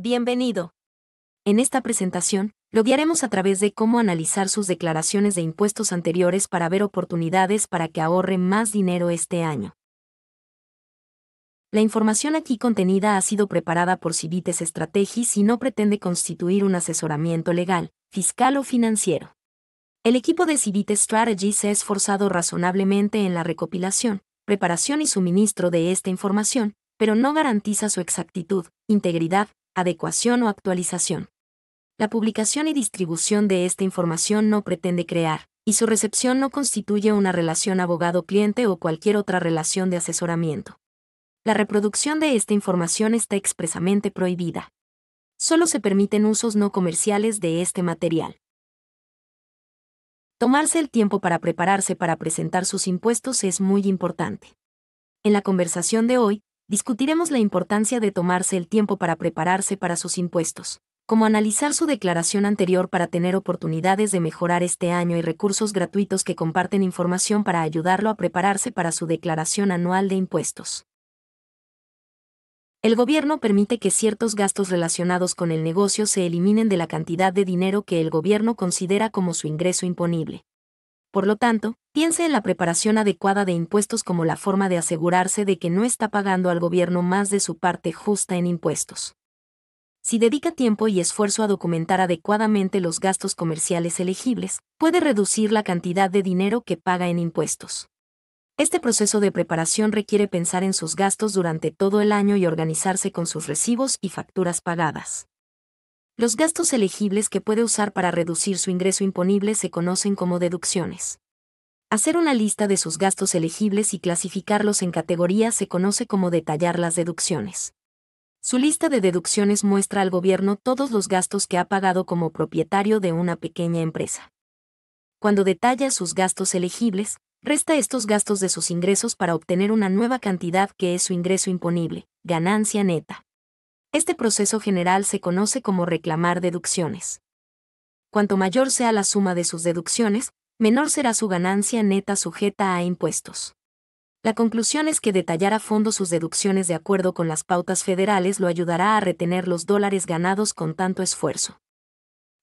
Bienvenido. En esta presentación, lo guiaremos a través de cómo analizar sus declaraciones de impuestos anteriores para ver oportunidades para que ahorre más dinero este año. La información aquí contenida ha sido preparada por Civites Strategies y no pretende constituir un asesoramiento legal, fiscal o financiero. El equipo de Civites Strategies se ha esforzado razonablemente en la recopilación, preparación y suministro de esta información, pero no garantiza su exactitud, integridad, adecuación o actualización. La publicación y distribución de esta información no pretende crear, y su recepción no constituye una relación abogado-cliente o cualquier otra relación de asesoramiento. La reproducción de esta información está expresamente prohibida. Solo se permiten usos no comerciales de este material. Tomarse el tiempo para prepararse para presentar sus impuestos es muy importante. En la conversación de hoy, discutiremos la importancia de tomarse el tiempo para prepararse para sus impuestos, como analizar su declaración anterior para tener oportunidades de mejorar este año y recursos gratuitos que comparten información para ayudarlo a prepararse para su declaración anual de impuestos. El gobierno permite que ciertos gastos relacionados con el negocio se eliminen de la cantidad de dinero que el gobierno considera como su ingreso imponible. Por lo tanto, Piense en la preparación adecuada de impuestos como la forma de asegurarse de que no está pagando al gobierno más de su parte justa en impuestos. Si dedica tiempo y esfuerzo a documentar adecuadamente los gastos comerciales elegibles, puede reducir la cantidad de dinero que paga en impuestos. Este proceso de preparación requiere pensar en sus gastos durante todo el año y organizarse con sus recibos y facturas pagadas. Los gastos elegibles que puede usar para reducir su ingreso imponible se conocen como deducciones. Hacer una lista de sus gastos elegibles y clasificarlos en categorías se conoce como detallar las deducciones. Su lista de deducciones muestra al gobierno todos los gastos que ha pagado como propietario de una pequeña empresa. Cuando detalla sus gastos elegibles, resta estos gastos de sus ingresos para obtener una nueva cantidad que es su ingreso imponible, ganancia neta. Este proceso general se conoce como reclamar deducciones. Cuanto mayor sea la suma de sus deducciones, menor será su ganancia neta sujeta a impuestos. La conclusión es que detallar a fondo sus deducciones de acuerdo con las pautas federales lo ayudará a retener los dólares ganados con tanto esfuerzo.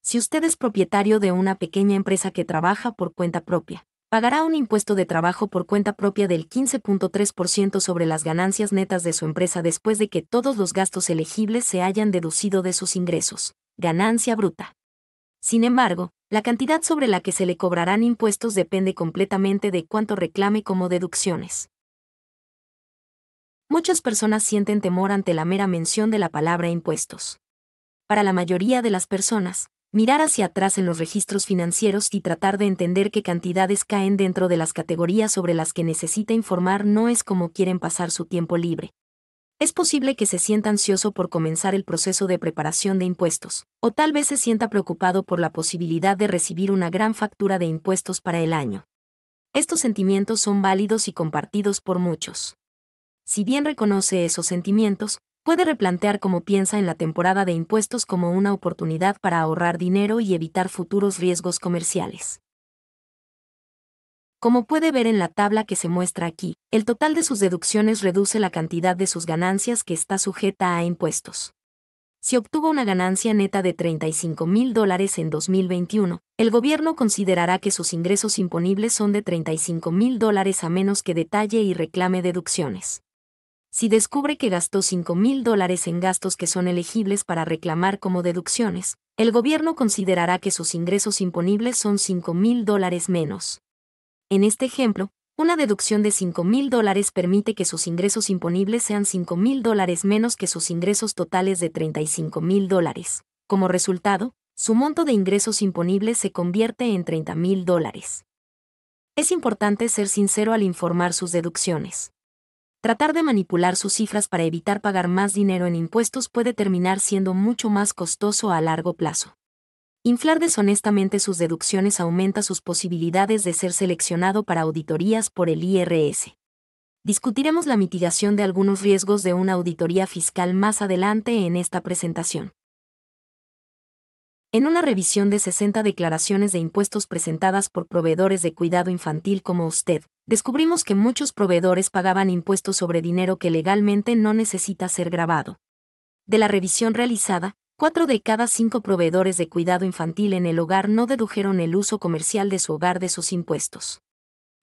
Si usted es propietario de una pequeña empresa que trabaja por cuenta propia, pagará un impuesto de trabajo por cuenta propia del 15.3% sobre las ganancias netas de su empresa después de que todos los gastos elegibles se hayan deducido de sus ingresos. Ganancia bruta. Sin embargo, la cantidad sobre la que se le cobrarán impuestos depende completamente de cuánto reclame como deducciones. Muchas personas sienten temor ante la mera mención de la palabra impuestos. Para la mayoría de las personas, mirar hacia atrás en los registros financieros y tratar de entender qué cantidades caen dentro de las categorías sobre las que necesita informar no es como quieren pasar su tiempo libre es posible que se sienta ansioso por comenzar el proceso de preparación de impuestos, o tal vez se sienta preocupado por la posibilidad de recibir una gran factura de impuestos para el año. Estos sentimientos son válidos y compartidos por muchos. Si bien reconoce esos sentimientos, puede replantear cómo piensa en la temporada de impuestos como una oportunidad para ahorrar dinero y evitar futuros riesgos comerciales. Como puede ver en la tabla que se muestra aquí, el total de sus deducciones reduce la cantidad de sus ganancias que está sujeta a impuestos. Si obtuvo una ganancia neta de 35 mil dólares en 2021, el gobierno considerará que sus ingresos imponibles son de 35 mil dólares a menos que detalle y reclame deducciones. Si descubre que gastó 5 mil dólares en gastos que son elegibles para reclamar como deducciones, el gobierno considerará que sus ingresos imponibles son 5 dólares menos. En este ejemplo, una deducción de 5.000 dólares permite que sus ingresos imponibles sean 5.000 dólares menos que sus ingresos totales de 35.000 dólares. Como resultado, su monto de ingresos imponibles se convierte en 30.000 dólares. Es importante ser sincero al informar sus deducciones. Tratar de manipular sus cifras para evitar pagar más dinero en impuestos puede terminar siendo mucho más costoso a largo plazo. Inflar deshonestamente sus deducciones aumenta sus posibilidades de ser seleccionado para auditorías por el IRS. Discutiremos la mitigación de algunos riesgos de una auditoría fiscal más adelante en esta presentación. En una revisión de 60 declaraciones de impuestos presentadas por proveedores de cuidado infantil como usted, descubrimos que muchos proveedores pagaban impuestos sobre dinero que legalmente no necesita ser grabado. De la revisión realizada, Cuatro de cada cinco proveedores de cuidado infantil en el hogar no dedujeron el uso comercial de su hogar de sus impuestos.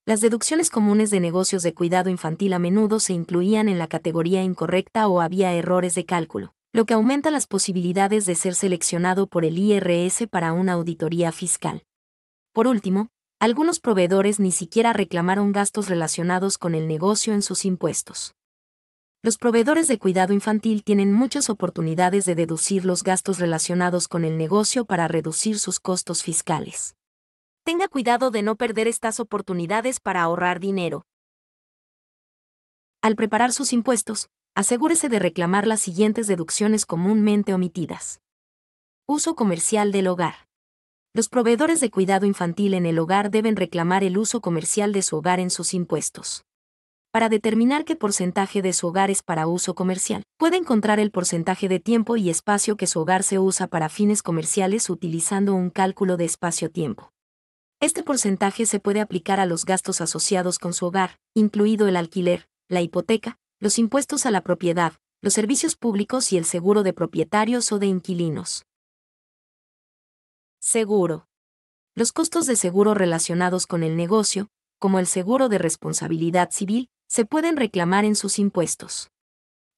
Las deducciones comunes de negocios de cuidado infantil a menudo se incluían en la categoría incorrecta o había errores de cálculo, lo que aumenta las posibilidades de ser seleccionado por el IRS para una auditoría fiscal. Por último, algunos proveedores ni siquiera reclamaron gastos relacionados con el negocio en sus impuestos. Los proveedores de cuidado infantil tienen muchas oportunidades de deducir los gastos relacionados con el negocio para reducir sus costos fiscales. Tenga cuidado de no perder estas oportunidades para ahorrar dinero. Al preparar sus impuestos, asegúrese de reclamar las siguientes deducciones comúnmente omitidas. Uso comercial del hogar. Los proveedores de cuidado infantil en el hogar deben reclamar el uso comercial de su hogar en sus impuestos para determinar qué porcentaje de su hogar es para uso comercial. Puede encontrar el porcentaje de tiempo y espacio que su hogar se usa para fines comerciales utilizando un cálculo de espacio-tiempo. Este porcentaje se puede aplicar a los gastos asociados con su hogar, incluido el alquiler, la hipoteca, los impuestos a la propiedad, los servicios públicos y el seguro de propietarios o de inquilinos. Seguro. Los costos de seguro relacionados con el negocio, como el seguro de responsabilidad civil, se pueden reclamar en sus impuestos.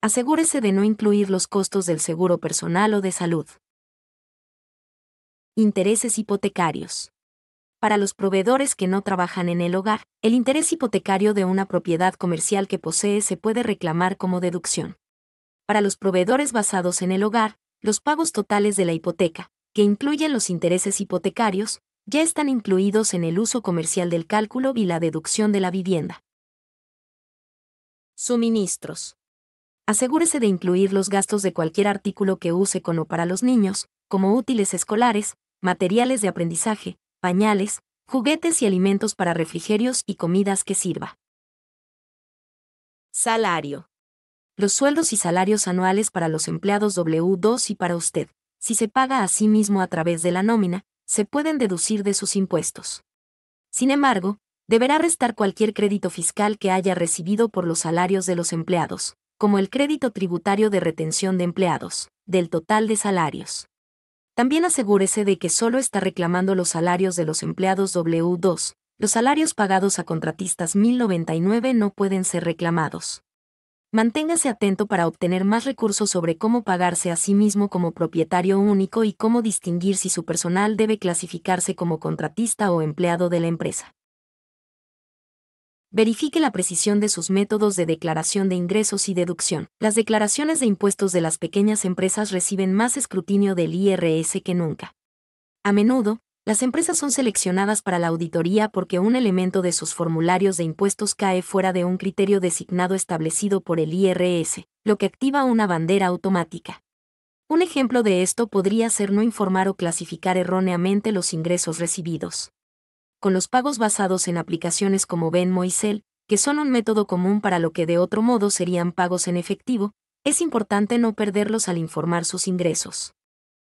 Asegúrese de no incluir los costos del seguro personal o de salud. Intereses hipotecarios. Para los proveedores que no trabajan en el hogar, el interés hipotecario de una propiedad comercial que posee se puede reclamar como deducción. Para los proveedores basados en el hogar, los pagos totales de la hipoteca, que incluyen los intereses hipotecarios, ya están incluidos en el uso comercial del cálculo y la deducción de la vivienda. Suministros. Asegúrese de incluir los gastos de cualquier artículo que use con o para los niños, como útiles escolares, materiales de aprendizaje, pañales, juguetes y alimentos para refrigerios y comidas que sirva. Salario. Los sueldos y salarios anuales para los empleados W2 y para usted, si se paga a sí mismo a través de la nómina, se pueden deducir de sus impuestos. Sin embargo, Deberá restar cualquier crédito fiscal que haya recibido por los salarios de los empleados, como el crédito tributario de retención de empleados, del total de salarios. También asegúrese de que solo está reclamando los salarios de los empleados W2. Los salarios pagados a contratistas 1099 no pueden ser reclamados. Manténgase atento para obtener más recursos sobre cómo pagarse a sí mismo como propietario único y cómo distinguir si su personal debe clasificarse como contratista o empleado de la empresa verifique la precisión de sus métodos de declaración de ingresos y deducción. Las declaraciones de impuestos de las pequeñas empresas reciben más escrutinio del IRS que nunca. A menudo, las empresas son seleccionadas para la auditoría porque un elemento de sus formularios de impuestos cae fuera de un criterio designado establecido por el IRS, lo que activa una bandera automática. Un ejemplo de esto podría ser no informar o clasificar erróneamente los ingresos recibidos con los pagos basados en aplicaciones como Venmo y que son un método común para lo que de otro modo serían pagos en efectivo, es importante no perderlos al informar sus ingresos.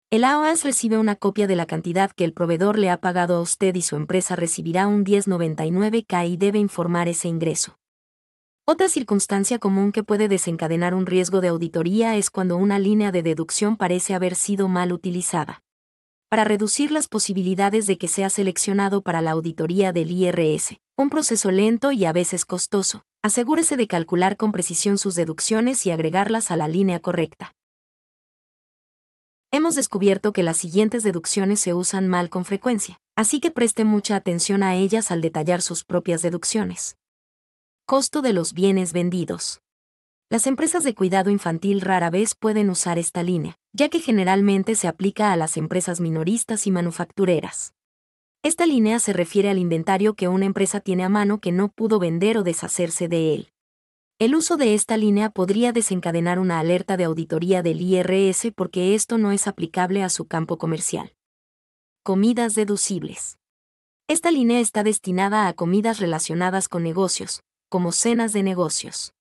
El AOAS recibe una copia de la cantidad que el proveedor le ha pagado a usted y su empresa recibirá un 1099K y debe informar ese ingreso. Otra circunstancia común que puede desencadenar un riesgo de auditoría es cuando una línea de deducción parece haber sido mal utilizada para reducir las posibilidades de que sea seleccionado para la auditoría del IRS, un proceso lento y a veces costoso. Asegúrese de calcular con precisión sus deducciones y agregarlas a la línea correcta. Hemos descubierto que las siguientes deducciones se usan mal con frecuencia, así que preste mucha atención a ellas al detallar sus propias deducciones. Costo de los bienes vendidos. Las empresas de cuidado infantil rara vez pueden usar esta línea, ya que generalmente se aplica a las empresas minoristas y manufactureras. Esta línea se refiere al inventario que una empresa tiene a mano que no pudo vender o deshacerse de él. El uso de esta línea podría desencadenar una alerta de auditoría del IRS porque esto no es aplicable a su campo comercial. Comidas deducibles. Esta línea está destinada a comidas relacionadas con negocios, como cenas de negocios.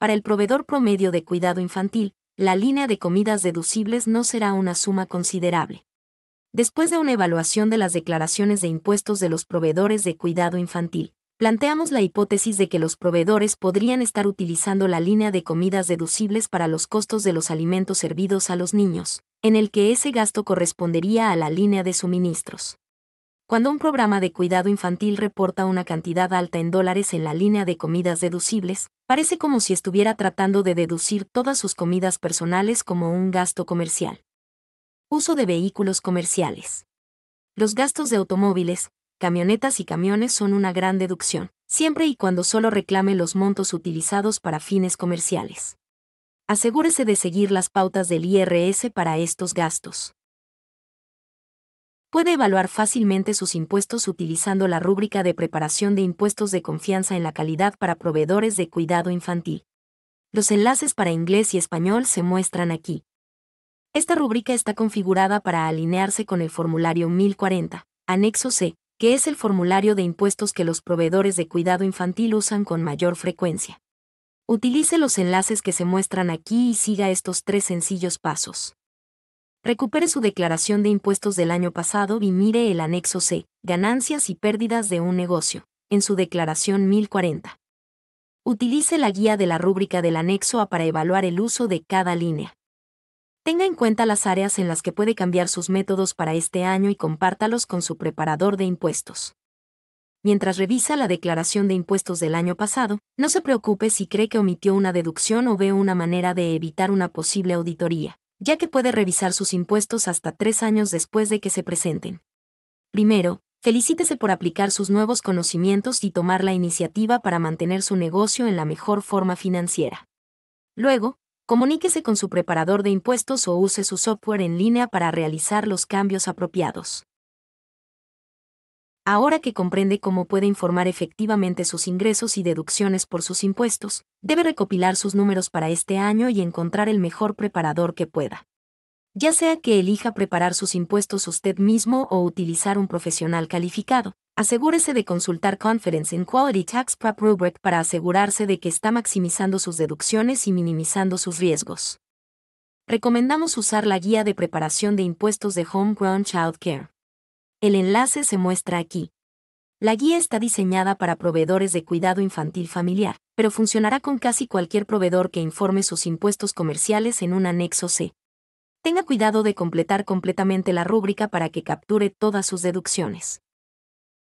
Para el proveedor promedio de cuidado infantil, la línea de comidas deducibles no será una suma considerable. Después de una evaluación de las declaraciones de impuestos de los proveedores de cuidado infantil, planteamos la hipótesis de que los proveedores podrían estar utilizando la línea de comidas deducibles para los costos de los alimentos servidos a los niños, en el que ese gasto correspondería a la línea de suministros. Cuando un programa de cuidado infantil reporta una cantidad alta en dólares en la línea de comidas deducibles, parece como si estuviera tratando de deducir todas sus comidas personales como un gasto comercial. Uso de vehículos comerciales. Los gastos de automóviles, camionetas y camiones son una gran deducción, siempre y cuando solo reclame los montos utilizados para fines comerciales. Asegúrese de seguir las pautas del IRS para estos gastos puede evaluar fácilmente sus impuestos utilizando la rúbrica de preparación de impuestos de confianza en la calidad para proveedores de cuidado infantil. Los enlaces para inglés y español se muestran aquí. Esta rúbrica está configurada para alinearse con el formulario 1040, anexo C, que es el formulario de impuestos que los proveedores de cuidado infantil usan con mayor frecuencia. Utilice los enlaces que se muestran aquí y siga estos tres sencillos pasos. Recupere su declaración de impuestos del año pasado y mire el anexo C, Ganancias y pérdidas de un negocio, en su declaración 1040. Utilice la guía de la rúbrica del anexo A para evaluar el uso de cada línea. Tenga en cuenta las áreas en las que puede cambiar sus métodos para este año y compártalos con su preparador de impuestos. Mientras revisa la declaración de impuestos del año pasado, no se preocupe si cree que omitió una deducción o ve una manera de evitar una posible auditoría ya que puede revisar sus impuestos hasta tres años después de que se presenten. Primero, felicítese por aplicar sus nuevos conocimientos y tomar la iniciativa para mantener su negocio en la mejor forma financiera. Luego, comuníquese con su preparador de impuestos o use su software en línea para realizar los cambios apropiados ahora que comprende cómo puede informar efectivamente sus ingresos y deducciones por sus impuestos, debe recopilar sus números para este año y encontrar el mejor preparador que pueda. Ya sea que elija preparar sus impuestos usted mismo o utilizar un profesional calificado, asegúrese de consultar Conference in Quality Tax Prep Rubric para asegurarse de que está maximizando sus deducciones y minimizando sus riesgos. Recomendamos usar la guía de preparación de impuestos de Homegrown Child Care. El enlace se muestra aquí. La guía está diseñada para proveedores de cuidado infantil familiar, pero funcionará con casi cualquier proveedor que informe sus impuestos comerciales en un anexo C. Tenga cuidado de completar completamente la rúbrica para que capture todas sus deducciones.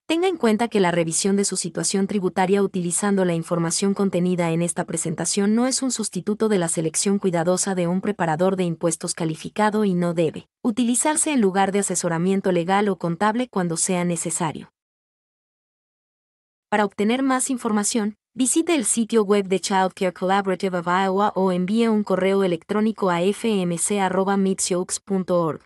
Tenga en cuenta que la revisión de su situación tributaria utilizando la información contenida en esta presentación no es un sustituto de la selección cuidadosa de un preparador de impuestos calificado y no debe utilizarse en lugar de asesoramiento legal o contable cuando sea necesario. Para obtener más información, visite el sitio web de Child Care Collaborative of Iowa o envíe un correo electrónico a fmc.org.